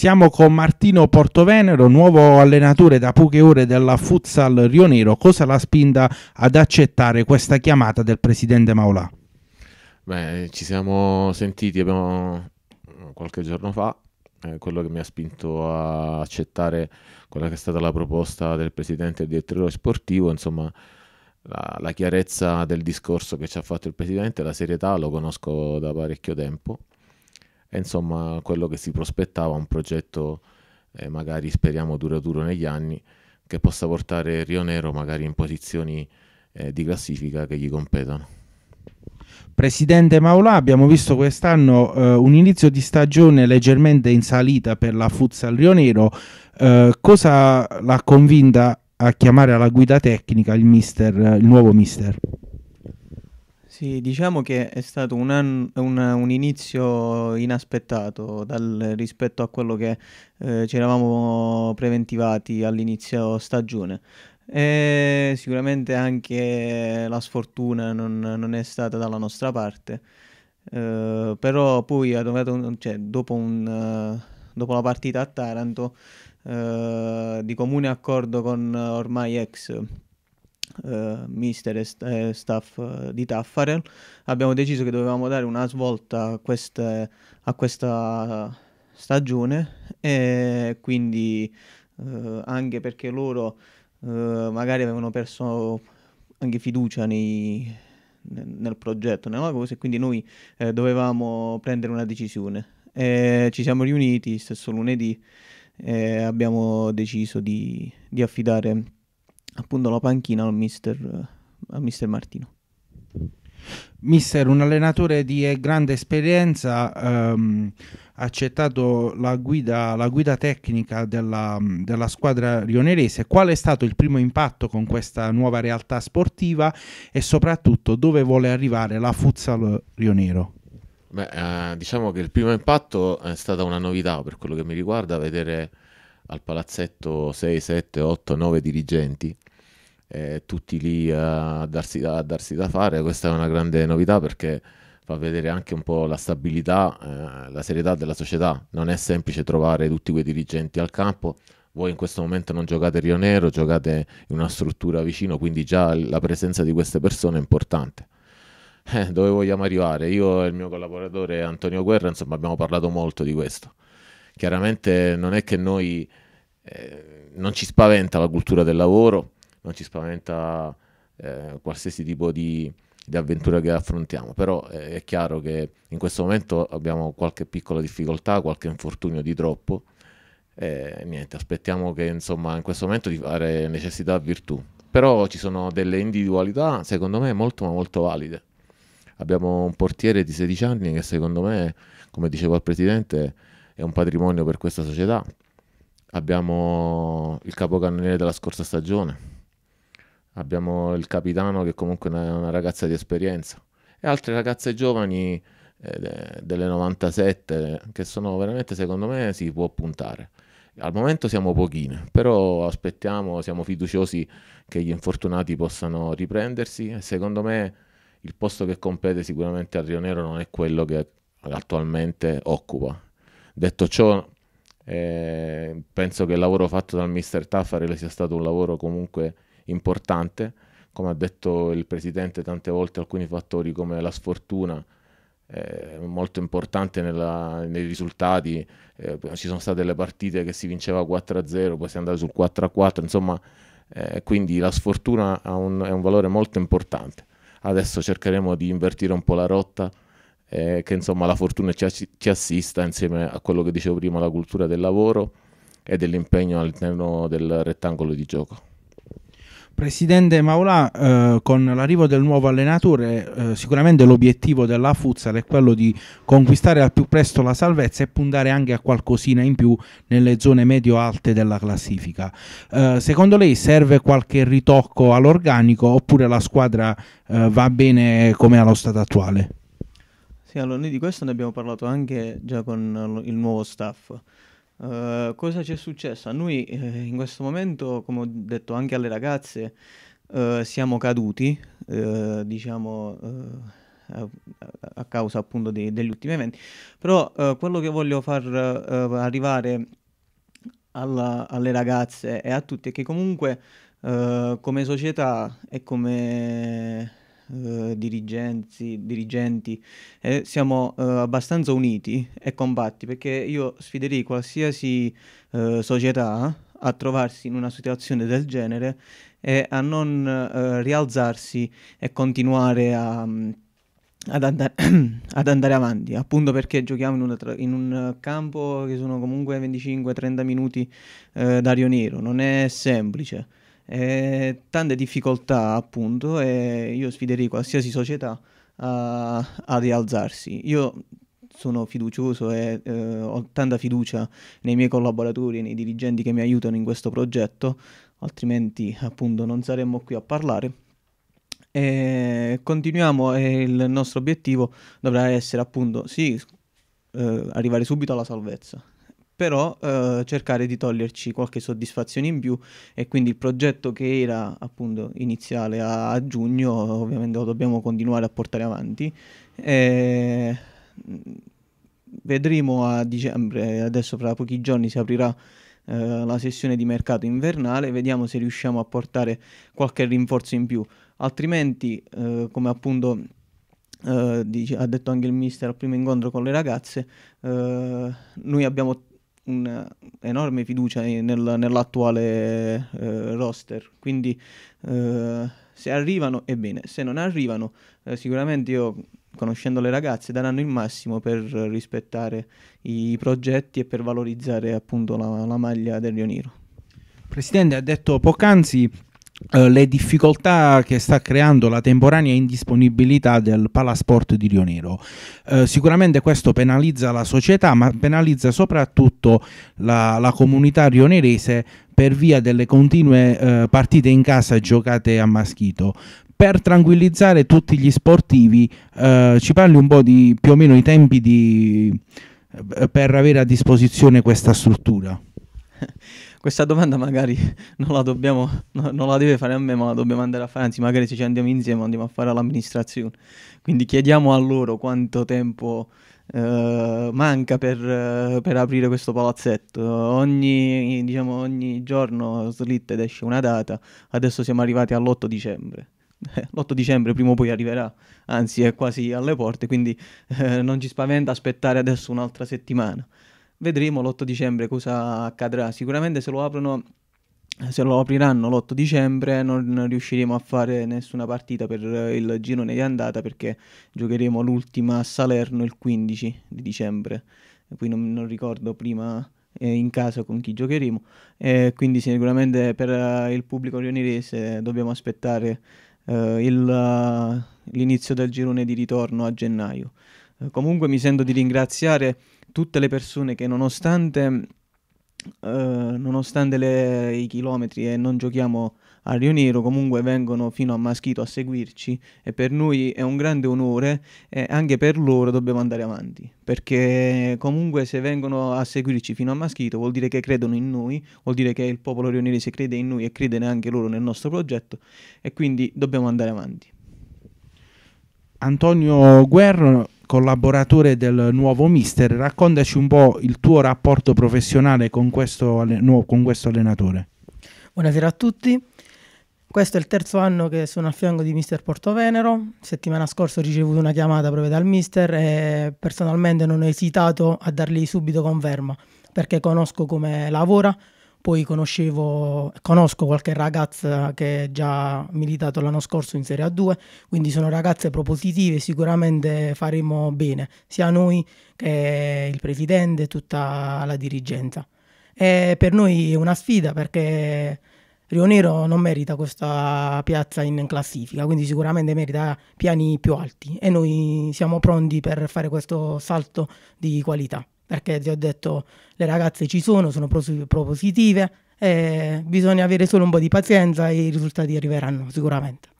Siamo con Martino Portovenero, nuovo allenatore da poche ore della Futsal Rionero. Cosa l'ha spinta ad accettare questa chiamata del presidente Maulà? Beh, ci siamo sentiti abbiamo, qualche giorno fa. Eh, quello che mi ha spinto a accettare quella che è stata la proposta del presidente e del direttore sportivo, insomma, la, la chiarezza del discorso che ci ha fatto il presidente, la serietà, lo conosco da parecchio tempo è insomma quello che si prospettava, un progetto eh, magari speriamo duraturo negli anni, che possa portare Rio Nero magari in posizioni eh, di classifica che gli competano Presidente Maulà, abbiamo visto quest'anno eh, un inizio di stagione leggermente in salita per la Futsal Rionero. Eh, cosa l'ha convinta a chiamare alla guida tecnica il, mister, il nuovo mister? Sì, diciamo che è stato un, an- un, un inizio inaspettato dal- rispetto a quello che eh, ci eravamo preventivati all'inizio stagione. E sicuramente anche la sfortuna non, non è stata dalla nostra parte, eh, però poi un, cioè, dopo, un, dopo, la partita a Taranto, eh, di comune accordo con ormai ex eh, mister e, st- eh, staff eh, di Taffarel, abbiamo deciso che dovevamo dare una svolta a, queste, a questa stagione e quindi eh, anche perché loro eh, magari avevano perso anche fiducia nei, nel progetto, nella cosa e quindi noi dovevamo prendere una decisione. E ci siamo riuniti stesso lunedì e abbiamo deciso di, di affidare appunto la panchina al mister, al mister Martino. Mister, un allenatore di grande esperienza, ehm, ha accettato la guida, la guida tecnica della, della, squadra rionerese. Qual è stato il primo impatto con questa nuova realtà sportiva e soprattutto dove vuole arrivare la Futsal Rionero? Beh, eh, diciamo che il primo impatto è stata una novità per quello che mi riguarda, vedere al palazzetto 6, 7, 8, 9 dirigenti eh, tutti lì a darsi, da, a darsi, da, fare. Questa è una grande novità perché fa vedere anche un po' la stabilità, eh, la serietà della società. Non è semplice trovare tutti quei dirigenti al campo. Voi in questo momento non giocate Rio Nero, giocate in una struttura vicino, quindi già la presenza di queste persone è importante. Eh, dove vogliamo arrivare? Io e il mio collaboratore Antonio Guerra, insomma, abbiamo parlato molto di questo. Chiaramente non è che noi eh, non ci spaventa la cultura del lavoro, non ci spaventa eh, qualsiasi tipo di, di, avventura che affrontiamo, però eh, è chiaro che in questo momento abbiamo qualche piccola difficoltà, qualche infortunio di troppo, eh, niente, aspettiamo che insomma in questo momento di fare necessità virtù, però ci sono delle individualità secondo me molto ma molto valide. Abbiamo un portiere di 16 anni che secondo me, come diceva il Presidente, è un patrimonio per questa società. Abbiamo il capocannoniere della scorsa stagione, abbiamo il capitano che comunque è una, ragazza di esperienza e altre ragazze giovani eh, delle 97 che sono veramente secondo me si può puntare. Al momento siamo pochine, però aspettiamo, siamo fiduciosi che gli infortunati possano riprendersi e secondo me il posto che compete sicuramente al Rio Nero non è quello che attualmente occupa. Detto ciò, eh, penso che il lavoro fatto dal mister Taffare sia stato un lavoro comunque importante, come ha detto il Presidente tante volte, alcuni fattori come la sfortuna eh, molto importante nella, nei risultati, eh, ci sono state le partite che si vinceva 4-0, poi si è andato sul 4-4, insomma, eh, quindi la sfortuna un, è un valore molto importante. Adesso cercheremo di invertire un po' la rotta, eh, che insomma la fortuna ci, ci assista insieme a quello che dicevo prima, la cultura del lavoro e dell'impegno all'interno del rettangolo di gioco. Presidente Maulà, eh, con l'arrivo del nuovo allenatore eh, sicuramente l'obiettivo della Futsal è quello di conquistare al più presto la salvezza e puntare anche a qualcosina in più nelle zone medio-alte della classifica. Eh, secondo lei serve qualche ritocco all'organico oppure la squadra eh, va bene come allo stato attuale? Sì, allora noi di questo ne abbiamo parlato anche già con il nuovo staff. Eh, cosa ci è successo? A noi eh, in questo momento, come ho detto anche alle ragazze, uh, siamo caduti, uh, diciamo, a, a, causa appunto di, degli ultimi eventi, però quello che voglio far arrivare alla, alle ragazze e a tutti è che comunque come società e come eh, dirigenti, dirigenti eh, siamo eh, abbastanza uniti e compatti perché io sfiderei qualsiasi eh, società a trovarsi in una situazione del genere e a non eh, rialzarsi e continuare a... Mm, ad, andare, ad, andare avanti, appunto perché giochiamo in, tra- in un campo che sono comunque 25-30 minuti eh, d'ario nero, non è semplice eh, tante difficoltà appunto e io sfiderei qualsiasi società a, a rialzarsi. Io sono fiducioso e eh, ho tanta fiducia nei miei collaboratori e nei dirigenti che mi aiutano in questo progetto, altrimenti appunto non saremmo qui a parlare. E continuiamo e il nostro obiettivo dovrà essere appunto sì, eh, arrivare subito alla salvezza però eh, cercare di toglierci qualche soddisfazione in più e quindi il progetto che era appunto iniziale a, a giugno ovviamente lo dobbiamo continuare a portare avanti. E mm, vedremo a dicembre, adesso fra pochi giorni si aprirà eh, la sessione di mercato invernale, vediamo se riusciamo a portare qualche rinforzo in più, altrimenti eh, come appunto eh, dice, ha detto anche il mister al primo incontro con le ragazze, eh, noi abbiamo un'enorme fiducia nel, nell'attuale eh, roster. Quindi eh, se arrivano è bene, se non arrivano eh, sicuramente io conoscendo le ragazze daranno il massimo per rispettare i progetti e per valorizzare appunto la, la maglia del Rioniro. Presidente, ha detto poc'anzi eh, le difficoltà che sta creando la temporanea indisponibilità del palasport di Rionero. Uh, sicuramente questo penalizza la società, ma penalizza soprattutto la, la comunità rionerese per via delle continue uh, partite in casa giocate a Maschito. Per tranquillizzare tutti gli sportivi, ci parli un po' di più o meno i tempi di, per avere a disposizione questa struttura questa domanda magari non la dobbiamo, non la deve fare a me, ma la dobbiamo andare a fare, anzi magari se ci andiamo insieme andiamo a fare all'amministrazione. Quindi chiediamo a loro quanto tempo eh, manca per, eh, per, aprire questo palazzetto. Ogni, diciamo, ogni giorno slitta ed esce una data, adesso siamo arrivati all'8 dicembre eh, l'8 dicembre prima o poi arriverà, anzi è quasi alle porte, quindi eh, non ci spaventa aspettare adesso un'altra settimana. Vedremo l'8 dicembre cosa accadrà. Sicuramente se lo aprono se lo apriranno l'8 dicembre non riusciremo a fare nessuna partita per il girone di andata perché giocheremo l'ultima a Salerno il 15 di dicembre. Qui non, non ricordo prima eh, in casa con chi giocheremo. Eh, quindi sicuramente per uh, il pubblico rionirese dobbiamo aspettare uh, il, uh, l'inizio del girone di ritorno a gennaio. Eh, comunque mi sento di ringraziare tutte le persone che nonostante, eh, nonostante le, i chilometri e non giochiamo a Rio Nero comunque vengono fino a Maschito a seguirci e per noi è un grande onore e anche per loro dobbiamo andare avanti perché comunque se vengono a seguirci fino a Maschito vuol dire che credono in noi, vuol dire che il popolo rionese crede in noi e crede neanche loro nel nostro progetto e quindi dobbiamo andare avanti. Antonio Guerro collaboratore del nuovo mister, raccontaci un po' il tuo rapporto professionale con questo, con questo allenatore. Buonasera a tutti. Questo è il terzo anno che sono a fianco di Mister Portovenero. Settimana scorsa ho ricevuto una chiamata proprio dal Mister e personalmente non ho esitato a dargli subito conferma perché conosco come lavora, poi conosco qualche ragazza che già militato l'anno scorso in Serie A2, quindi sono ragazze propositive, sicuramente faremo bene, sia noi che il presidente e tutta la dirigenza. E per noi è una sfida perché Rionero non merita questa piazza in classifica, quindi sicuramente merita piani più alti e noi siamo pronti per fare questo salto di qualità perché ti ho detto le ragazze ci sono, sono propositive, eh, bisogna avere solo un po' di pazienza e i risultati arriveranno sicuramente.